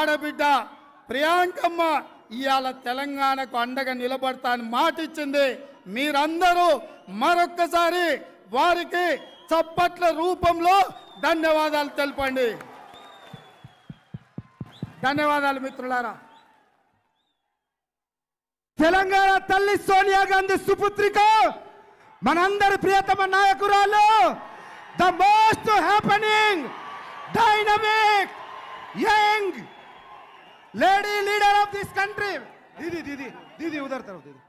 ఆడబిడ్డ ప్రియాంకమ్మ ఇవాళ తెలంగాణకు అండగా మాట మాటిచ్చింది మీరందరూ మరొక్కసారి వారికి చప్పట్ల రూపంలో ధన్యవాదాలు తెలపండి ధన్యవాదాలు మిత్రులారా తెలంగాణ తల్లి సోనియా గాంధీ సుపుత్రిక మనందరి ప్రియతమ నాయకురాలు the most happening dynamic young lady leader of this country Didi Didi दीदी उधर तरफ दीदी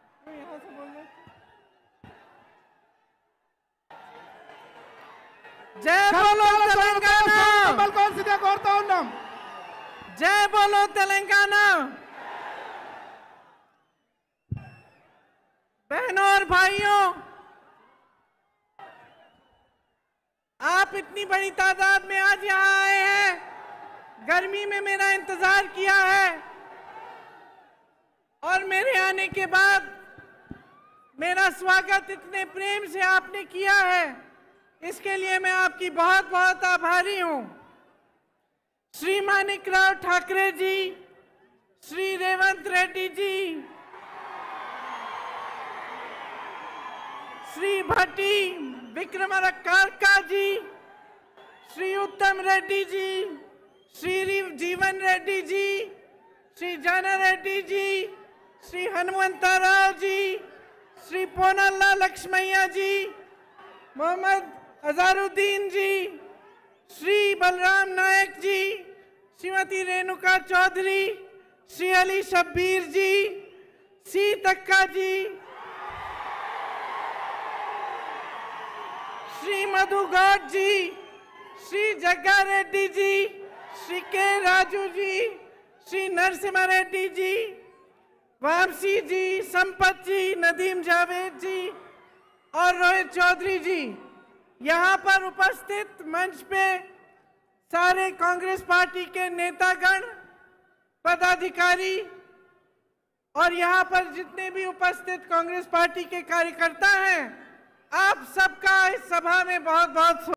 जय बोलो తెలంగాణ కోల్సిదే కోరుతా बहनों और भाइयों आप इतनी बड़ी तादाद में आज यहाँ आए हैं गर्मी में मेरा इंतजार किया है और मेरे आने के बाद मेरा स्वागत इतने प्रेम से आपने किया है इसके लिए मैं आपकी बहुत बहुत आभारी हूं श्री मानिक राव ठाकरे जी श्री रेवंत रेड्डी जी श्री भट्टी विक्रम जी श्री उत्तम रेड्डी जी श्री जीवन रेड्डी जी श्री जाना रेड्डी जी श्री हनुमंता राव जी श्री पोनल्ला लक्ष्मैया जी मोहम्मद अजारुद्दीन जी श्री बलराम नायक जी श्रीमती रेणुका चौधरी श्री अली शब्बीर जी श्री तक्का जी श्री मधु गौट जी श्री जग्गा रेड्डी जी राजू जी श्री नरसिम्हा रेड्डी जी वापसी जी संपत जी नदीम जावेद जी और रोहित चौधरी जी यहाँ पर उपस्थित मंच पे सारे कांग्रेस पार्टी के नेतागण पदाधिकारी और यहाँ पर जितने भी उपस्थित कांग्रेस पार्टी के कार्यकर्ता हैं आप सबका इस सभा में बहुत बहुत